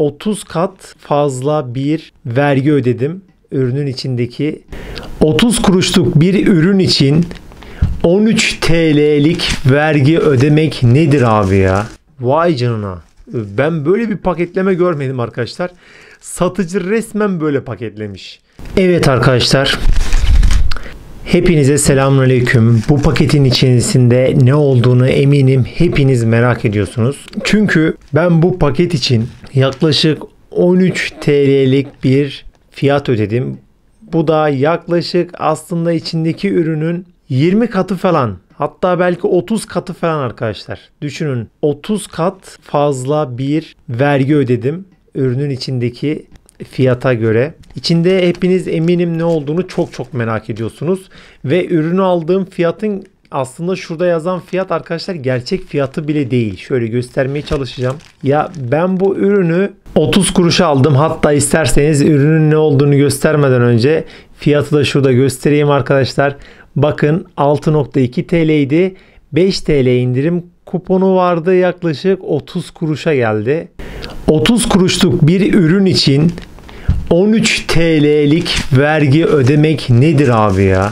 30 kat fazla bir vergi ödedim. Ürünün içindeki 30 kuruşluk bir ürün için 13 TL'lik vergi ödemek nedir abi ya? Vay canına. Ben böyle bir paketleme görmedim arkadaşlar. Satıcı resmen böyle paketlemiş. Evet arkadaşlar. Hepinize selamünaleyküm. Bu paketin içerisinde ne olduğunu eminim hepiniz merak ediyorsunuz. Çünkü ben bu paket için yaklaşık 13 TL'lik bir fiyat ödedim. Bu da yaklaşık aslında içindeki ürünün 20 katı falan hatta belki 30 katı falan arkadaşlar. Düşünün 30 kat fazla bir vergi ödedim ürünün içindeki fiyata göre. İçinde hepiniz eminim ne olduğunu çok çok merak ediyorsunuz ve ürünü aldığım fiyatın aslında şurada yazan fiyat arkadaşlar gerçek fiyatı bile değil. Şöyle göstermeye çalışacağım. Ya ben bu ürünü 30 kuruşa aldım. Hatta isterseniz ürünün ne olduğunu göstermeden önce fiyatı da şurada göstereyim arkadaşlar. Bakın 6.2 TL idi. 5 TL indirim kuponu vardı yaklaşık 30 kuruşa geldi. 30 kuruşluk bir ürün için 13 TL'lik vergi ödemek nedir abi ya?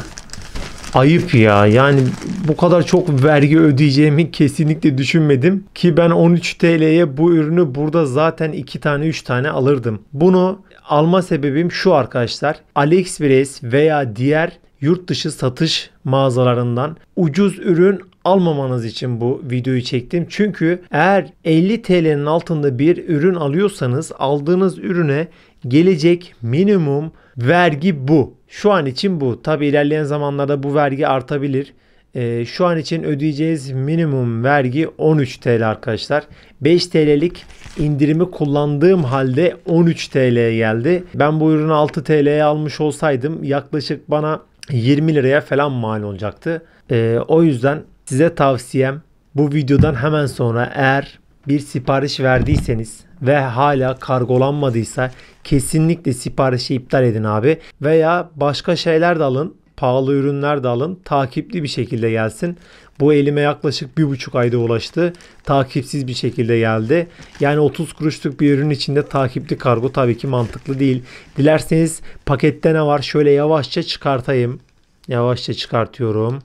ayıp ya. Yani bu kadar çok vergi ödeyeceğimi kesinlikle düşünmedim. Ki ben 13 TL'ye bu ürünü burada zaten 2 tane 3 tane alırdım. Bunu alma sebebim şu arkadaşlar. AliExpress veya diğer yurt dışı satış mağazalarından ucuz ürün almamanız için bu videoyu çektim. Çünkü eğer 50 TL'nin altında bir ürün alıyorsanız aldığınız ürüne gelecek minimum vergi bu. Şu an için bu. Tabi ilerleyen zamanlarda bu vergi artabilir. Ee, şu an için ödeyeceğiz minimum vergi 13 TL arkadaşlar. 5 TL'lik indirimi kullandığım halde 13 TL'ye geldi. Ben bu ürünü 6 TL'ye almış olsaydım yaklaşık bana 20 liraya falan mal olacaktı. Ee, o yüzden size tavsiyem bu videodan hemen sonra eğer bir sipariş verdiyseniz ve hala kargolanmadıysa kesinlikle siparişi iptal edin abi. Veya başka şeyler de alın. Pahalı ürünler de alın. Takipli bir şekilde gelsin. Bu elime yaklaşık bir buçuk ayda ulaştı. Takipsiz bir şekilde geldi. Yani 30 kuruşluk bir ürün içinde takipli kargo tabii ki mantıklı değil. Dilerseniz pakette ne var şöyle yavaşça çıkartayım. Yavaşça çıkartıyorum.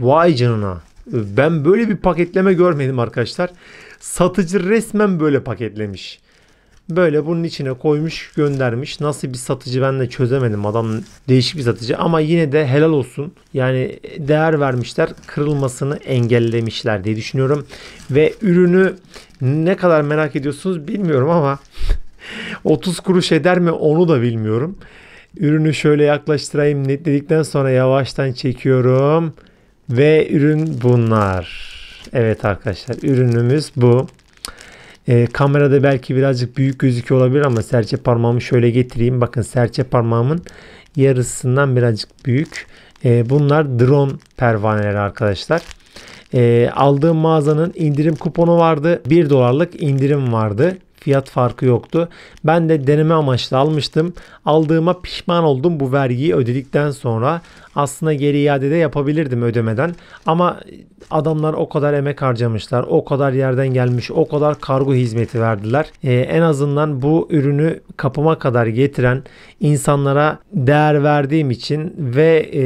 Vay canına. Ben böyle bir paketleme görmedim arkadaşlar satıcı resmen böyle paketlemiş. Böyle bunun içine koymuş göndermiş. Nasıl bir satıcı ben de çözemedim. Adam değişik bir satıcı ama yine de helal olsun. Yani değer vermişler. Kırılmasını engellemişler diye düşünüyorum. Ve ürünü ne kadar merak ediyorsunuz bilmiyorum ama 30 kuruş eder mi onu da bilmiyorum. Ürünü şöyle yaklaştırayım netledikten sonra yavaştan çekiyorum. Ve ürün bunlar. Evet arkadaşlar ürünümüz bu. E, kamerada belki birazcık büyük gözüküyor olabilir ama serçe parmağımı şöyle getireyim. Bakın serçe parmağımın yarısından birazcık büyük. E, bunlar drone pervaneleri arkadaşlar. E, aldığım mağazanın indirim kuponu vardı. 1 dolarlık indirim vardı fiyat farkı yoktu. Ben de deneme amaçlı almıştım. Aldığıma pişman oldum bu vergiyi ödedikten sonra. Aslında geri iade de yapabilirdim ödemeden. Ama adamlar o kadar emek harcamışlar. O kadar yerden gelmiş. O kadar kargo hizmeti verdiler. Ee, en azından bu ürünü kapıma kadar getiren insanlara değer verdiğim için ve e,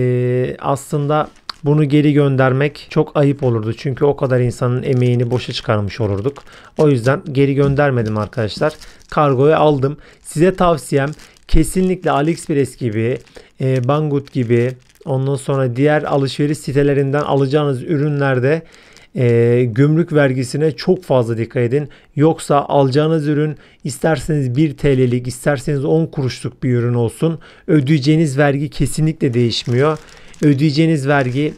aslında bunu geri göndermek çok ayıp olurdu. Çünkü o kadar insanın emeğini boşa çıkarmış olurduk. O yüzden geri göndermedim arkadaşlar. Kargoyu aldım. Size tavsiyem kesinlikle AliExpress gibi, e, Banggood gibi, ondan sonra diğer alışveriş sitelerinden alacağınız ürünlerde e, gümrük vergisine çok fazla dikkat edin. Yoksa alacağınız ürün isterseniz 1 TL'lik isterseniz 10 kuruşluk bir ürün olsun ödeyeceğiniz vergi kesinlikle değişmiyor. Ödeyeceğiniz vergi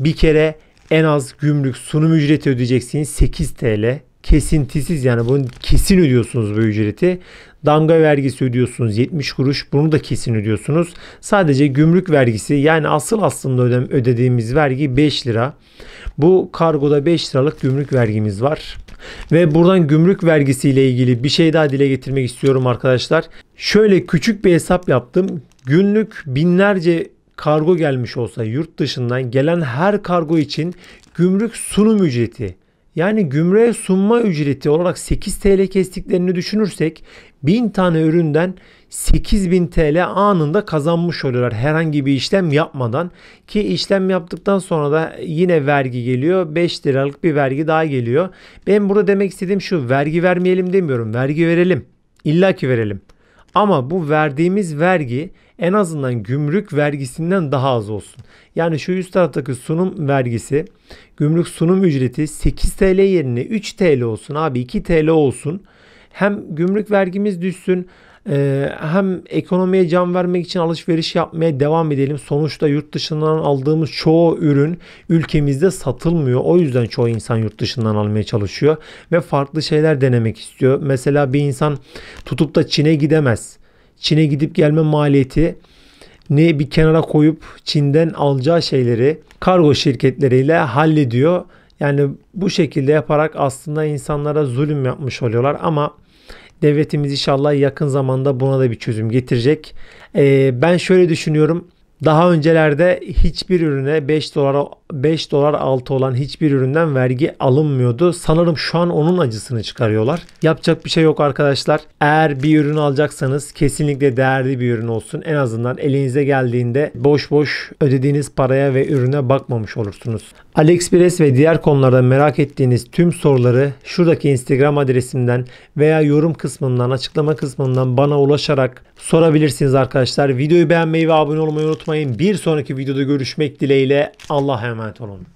bir kere en az gümrük sunum ücreti ödeyeceksiniz 8 TL. Kesintisiz yani bunu kesin ödüyorsunuz bu ücreti. Damga vergisi ödüyorsunuz 70 kuruş. Bunu da kesin ödüyorsunuz. Sadece gümrük vergisi yani asıl aslında ödediğimiz vergi 5 lira. Bu kargoda 5 liralık gümrük vergimiz var. Ve buradan gümrük vergisi ile ilgili bir şey daha dile getirmek istiyorum arkadaşlar. Şöyle küçük bir hesap yaptım. Günlük binlerce kargo gelmiş olsa yurt dışından gelen her kargo için gümrük sunum ücreti yani gümrüğe sunma ücreti olarak 8 TL kestiklerini düşünürsek 1000 tane üründen 8000 TL anında kazanmış oluyorlar herhangi bir işlem yapmadan ki işlem yaptıktan sonra da yine vergi geliyor 5 liralık bir vergi daha geliyor. Ben burada demek istediğim şu vergi vermeyelim demiyorum vergi verelim illaki verelim ama bu verdiğimiz vergi en azından gümrük vergisinden daha az olsun. Yani şu üst taraftaki sunum vergisi gümrük sunum ücreti 8 TL yerine 3 TL olsun abi 2 TL olsun. Hem gümrük vergimiz düşsün e, hem ekonomiye can vermek için alışveriş yapmaya devam edelim. Sonuçta yurt dışından aldığımız çoğu ürün ülkemizde satılmıyor. O yüzden çoğu insan yurt dışından almaya çalışıyor ve farklı şeyler denemek istiyor. Mesela bir insan tutup da Çin'e gidemez. Çin'e gidip gelme maliyeti ne bir kenara koyup Çin'den alacağı şeyleri kargo şirketleriyle hallediyor. Yani bu şekilde yaparak aslında insanlara zulüm yapmış oluyorlar ama devletimiz inşallah yakın zamanda buna da bir çözüm getirecek. Ee, ben şöyle düşünüyorum. Daha öncelerde hiçbir ürüne 5 dolara 5 dolar altı olan hiçbir üründen vergi alınmıyordu. Sanırım şu an onun acısını çıkarıyorlar. Yapacak bir şey yok arkadaşlar. Eğer bir ürün alacaksanız kesinlikle değerli bir ürün olsun. En azından elinize geldiğinde boş boş ödediğiniz paraya ve ürüne bakmamış olursunuz. AliExpress ve diğer konularda merak ettiğiniz tüm soruları şuradaki Instagram adresimden veya yorum kısmından, açıklama kısmından bana ulaşarak sorabilirsiniz arkadaşlar. Videoyu beğenmeyi ve abone olmayı unutmayın. Bir sonraki videoda görüşmek dileğiyle. Allah'a emanet emanet olun.